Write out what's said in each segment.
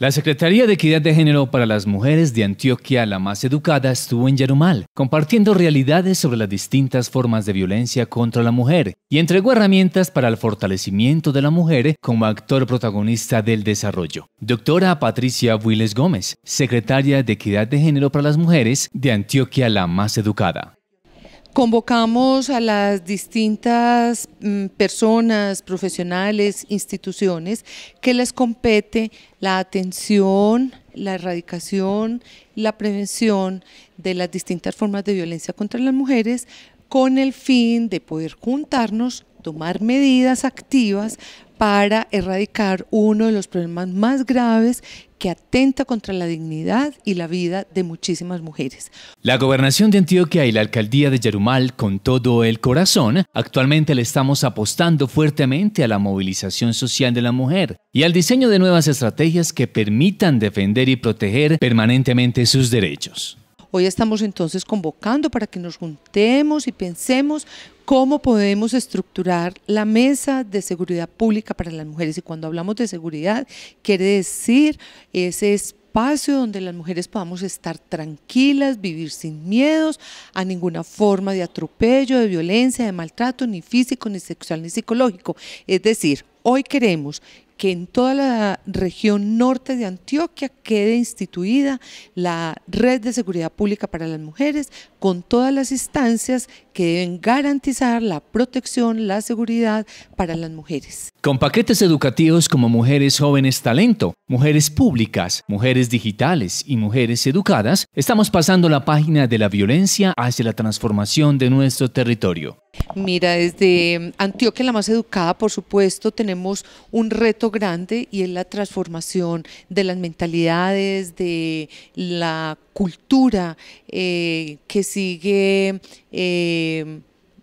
La Secretaría de Equidad de Género para las Mujeres de Antioquia, la más educada, estuvo en Yarumal, compartiendo realidades sobre las distintas formas de violencia contra la mujer y entregó herramientas para el fortalecimiento de la mujer como actor protagonista del desarrollo. Doctora Patricia Willes Gómez, Secretaria de Equidad de Género para las Mujeres de Antioquia, la más educada. Convocamos a las distintas mm, personas, profesionales, instituciones que les compete la atención, la erradicación, la prevención de las distintas formas de violencia contra las mujeres con el fin de poder juntarnos tomar medidas activas para erradicar uno de los problemas más graves que atenta contra la dignidad y la vida de muchísimas mujeres. La gobernación de Antioquia y la alcaldía de Yarumal, con todo el corazón, actualmente le estamos apostando fuertemente a la movilización social de la mujer y al diseño de nuevas estrategias que permitan defender y proteger permanentemente sus derechos. Hoy estamos entonces convocando para que nos juntemos y pensemos cómo podemos estructurar la mesa de seguridad pública para las mujeres. Y cuando hablamos de seguridad, quiere decir ese espacio donde las mujeres podamos estar tranquilas, vivir sin miedos a ninguna forma de atropello, de violencia, de maltrato, ni físico, ni sexual, ni psicológico. Es decir, hoy queremos que en toda la región norte de Antioquia quede instituida la red de seguridad pública para las mujeres con todas las instancias que deben garantizar la protección, la seguridad para las mujeres. Con paquetes educativos como Mujeres Jóvenes Talento, Mujeres Públicas, Mujeres Digitales y Mujeres Educadas, estamos pasando la página de la violencia hacia la transformación de nuestro territorio. Mira, desde Antioquia, la más educada, por supuesto, tenemos un reto grande y es la transformación de las mentalidades, de la cultura eh, que sigue... Eh,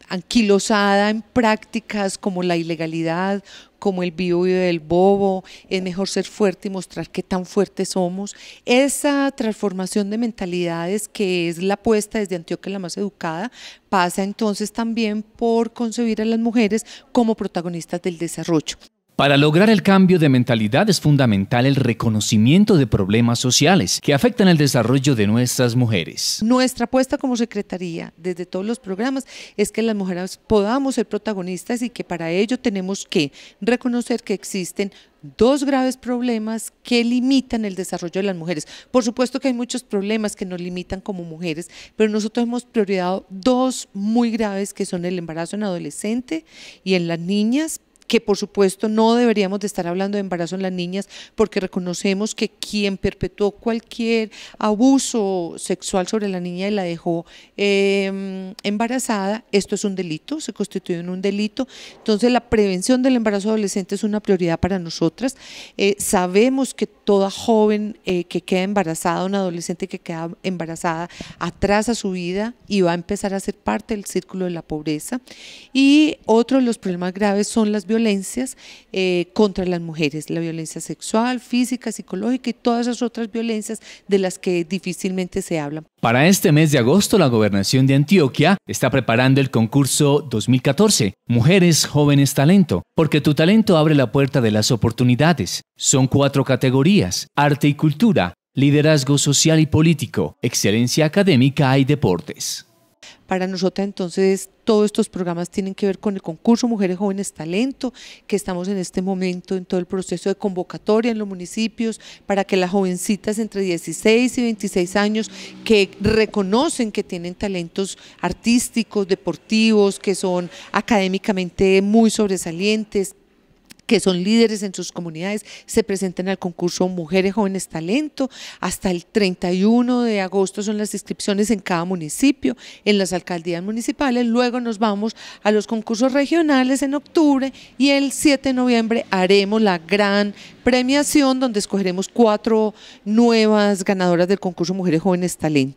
anquilosada en prácticas como la ilegalidad, como el vivo y del bobo, es mejor ser fuerte y mostrar qué tan fuertes somos. Esa transformación de mentalidades que es la apuesta desde Antioquia la más educada pasa entonces también por concebir a las mujeres como protagonistas del desarrollo. Para lograr el cambio de mentalidad es fundamental el reconocimiento de problemas sociales que afectan el desarrollo de nuestras mujeres. Nuestra apuesta como Secretaría, desde todos los programas, es que las mujeres podamos ser protagonistas y que para ello tenemos que reconocer que existen dos graves problemas que limitan el desarrollo de las mujeres. Por supuesto que hay muchos problemas que nos limitan como mujeres, pero nosotros hemos priorizado dos muy graves que son el embarazo en adolescente y en las niñas, que por supuesto no deberíamos de estar hablando de embarazo en las niñas porque reconocemos que quien perpetuó cualquier abuso sexual sobre la niña y la dejó em, embarazada, esto es un delito, se constituye en un delito. Entonces la prevención del embarazo adolescente es una prioridad para nosotras. Eh, sabemos que toda joven eh, que queda embarazada, una adolescente que queda embarazada, atrasa su vida y va a empezar a ser parte del círculo de la pobreza. Y otro de los problemas graves son las violencias eh, contra las mujeres, la violencia sexual, física, psicológica y todas esas otras violencias de las que difícilmente se habla. Para este mes de agosto, la gobernación de Antioquia está preparando el concurso 2014, Mujeres Jóvenes Talento, porque tu talento abre la puerta de las oportunidades. Son cuatro categorías arte y cultura, liderazgo social y político, excelencia académica y deportes. Para nosotros entonces todos estos programas tienen que ver con el concurso Mujeres Jóvenes Talento, que estamos en este momento en todo el proceso de convocatoria en los municipios para que las jovencitas entre 16 y 26 años que reconocen que tienen talentos artísticos, deportivos, que son académicamente muy sobresalientes, que son líderes en sus comunidades, se presenten al concurso Mujeres Jóvenes Talento. Hasta el 31 de agosto son las inscripciones en cada municipio, en las alcaldías municipales. Luego nos vamos a los concursos regionales en octubre y el 7 de noviembre haremos la gran premiación donde escogeremos cuatro nuevas ganadoras del concurso Mujeres Jóvenes Talento.